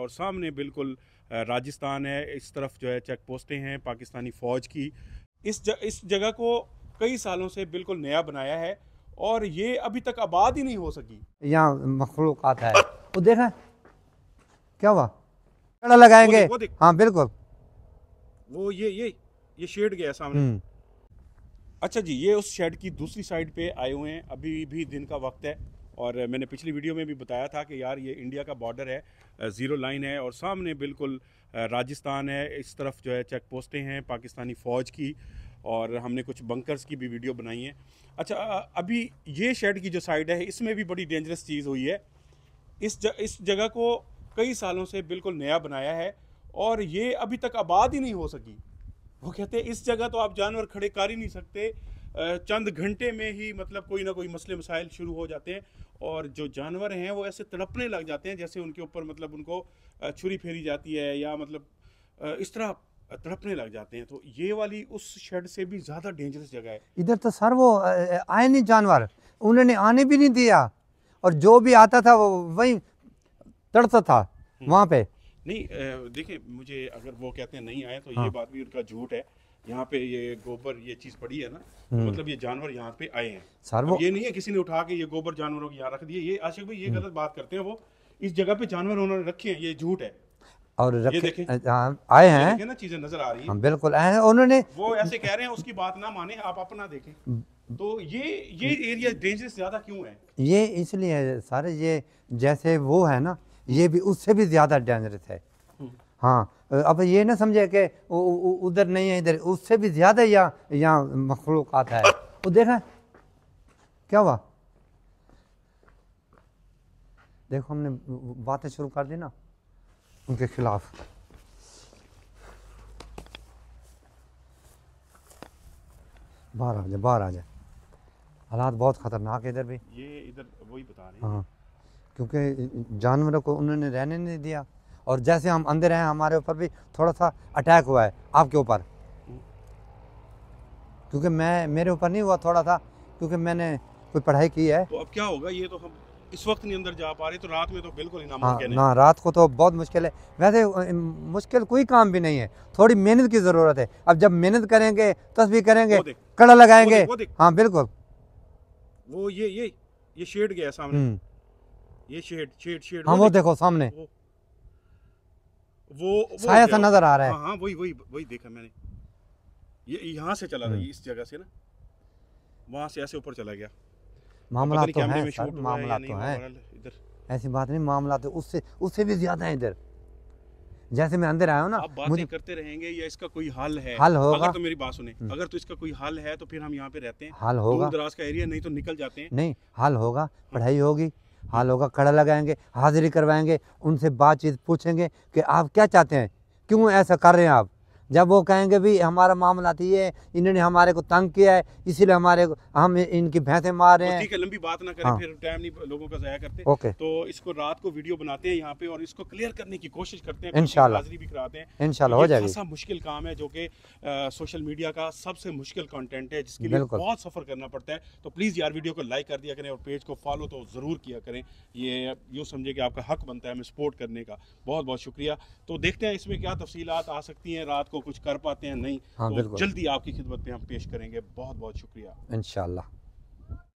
और सामने बिल्कुल राजस्थान है इस तरफ जो है चेक पोस्टें हैं पाकिस्तानी फ़ौज की इस ज, इस जगह को कई सालों से बिल्कुल नया बनाया है और ये अभी तक आबाद ही नहीं हो सकी यहाँ मखलूक है वो देखा क्या हुआ कड़ा लगाएंगे वो देख, वो देख। हाँ बिल्कुल वो ये ये ये शेड गया सामने हम्म। अच्छा जी ये उस शेड की दूसरी साइड पे आए हुए हैं अभी भी दिन का वक्त है और मैंने पिछली वीडियो में भी बताया था कि यार ये इंडिया का बॉर्डर है ज़ीरो लाइन है और सामने बिल्कुल राजस्थान है इस तरफ जो है चेक पोस्टें हैं पाकिस्तानी फ़ौज की और हमने कुछ बंकर्स की भी वीडियो बनाई है अच्छा अभी ये शेड की जो साइड है इसमें भी बड़ी डेंजरस चीज़ हुई है इस ज, इस जगह को कई सालों से बिल्कुल नया बनाया है और ये अभी तक आबाद ही नहीं हो सकी वो कहते हैं इस जगह तो आप जानवर खड़े कर ही नहीं सकते चंद घंटे में ही मतलब कोई ना कोई मसले मसाइल शुरू हो जाते हैं और जो जानवर हैं वो ऐसे तड़पने लग जाते हैं जैसे उनके ऊपर मतलब उनको छुरी फेरी जाती है या मतलब इस तरह तड़पने लग जाते हैं तो ये वाली उस शेड से भी ज़्यादा डेंजरस जगह है इधर तो सर वो आए नहीं जानवर उन्होंने आने भी नहीं दिया और जो भी आता था वो वहीं तड़ता था हम्म। वहाँ पे नहीं देखिए मुझे अगर वो कहते हैं नहीं आए तो ये हाँ। बात भी उनका झूठ है यहाँ पे ये गोबर ये चीज पड़ी है ना तो हम्म। मतलब ये जानवर यहाँ पे आए हैं सर वो ये नहीं है किसी ने उठा के ये गोबर जानवरों को यहाँ रख दिया ये आशिक भाई ये हम्म। गलत बात करते हैं वो इस जगह पे जानवर उन्होंने रखे हैं ये झूठ है और रखे हाँ, आए हैं ना चीजें नजर आ रही है हाँ, बिल्कुल आए हैं उन्होंने वो ऐसे कह रहे हैं उसकी बात ना माने आप अपना देखें तो ये ये एरिया डेंजरस ज्यादा क्यों है ये इसलिए है सर ये जैसे वो है ना ये भी उससे भी ज्यादा डेंजरस है हम्म। हाँ अब ये ना समझे कि उधर नहीं है इधर उससे भी ज़्यादा यहाँ यहाँ मखलूक आता है वो देखा क्या हुआ देखो हमने बातें शुरू कर दी ना उनके खिलाफ बाहर आ जाए बाहर आ जाए हालात बहुत ख़तरनाक है इधर भी ये इधर वही बता रहे हैं हाँ क्योंकि जानवरों को उन्होंने रहने नहीं दिया और जैसे हम अंदर हैं हमारे ऊपर भी थोड़ा सा अटैक हुआ है आपके ऊपर क्योंकि मैं मेरे ऊपर नहीं हुआ थोड़ा सा क्योंकि मैंने कोई पढ़ाई की है तो अब क्या होगा ये तो हम इस वक्त नहीं अंदर जा पा रहे तो रात में तो बिल्कुल ही हाँ, है ना रात को तो बहुत मुश्किल है वैसे मुश्किल कोई काम भी नहीं है थोड़ी मेहनत की ज़रूरत है अब जब मेहनत करेंगे तस्वीर करेंगे कड़ा लगाएंगे हाँ बिल्कुल वो ये ये ये शेड गया सामने हम्म। ये शेड शेड शेड हाँ वो देखो सामने वो, वो साया सा नजर आ रहा है हाँ, हाँ वही वही वही देखा मैंने ये यहाँ से चला रही हम्म। इस जगह से ना वहाँ से ऐसे ऊपर चला गया मामला तो है मामला तो है ऐसी बात नहीं मामला तो उससे उससे भी ज्यादा है इधर जैसे मैं अंदर आया हूँ ना आप मुझे करते रहेंगे या इसका कोई हल है हल होगा अगर तो मेरी बात सुने हम्म। अगर तो इसका कोई हल है तो फिर हम यहाँ पे रहते हैं हल होगा दूर दराज का एरिया नहीं तो निकल जाते हैं नहीं हल होगा पढ़ाई होगी हालों का कड़ा लगाएंगे हाजिरी करवाएंगे उनसे बातचीत पूछेंगे कि आप क्या चाहते हैं क्यों ऐसा कर रहे हैं आप जब वो कहेंगे भी हमारा मामला थी तो ये इन्होंने हमारे को तंग किया है इसीलिए हमारे को हम इनकी भैंसे मार रहे हैं ठीक है लंबी बात ना करें हाँ। फिर टाइम नहीं लोगों का जाया करते ओके तो इसको रात को वीडियो बनाते हैं यहाँ पे और इसको क्लियर करने की कोशिश करते हैं इनशाला भी कराते हैं इनशाला तो हो जाएगा ऐसा मुश्किल काम है जो कि सोशल मीडिया का सबसे मुश्किल कॉन्टेंट है जिसके लिए बहुत सफर करना पड़ता है तो प्लीज़ यार वीडियो को लाइक कर दिया करें और पेज को फॉलो तो ज़रूर किया करें ये यूँ समझे कि आपका हक बनता है हमें सपोर्ट करने का बहुत बहुत शुक्रिया तो देखते हैं इसमें क्या तफसीत आ सकती हैं रात को कुछ कर पाते हैं नहीं हाँ, तो जल्दी आपकी खिदमत में हम पेश करेंगे बहुत बहुत शुक्रिया इनशाला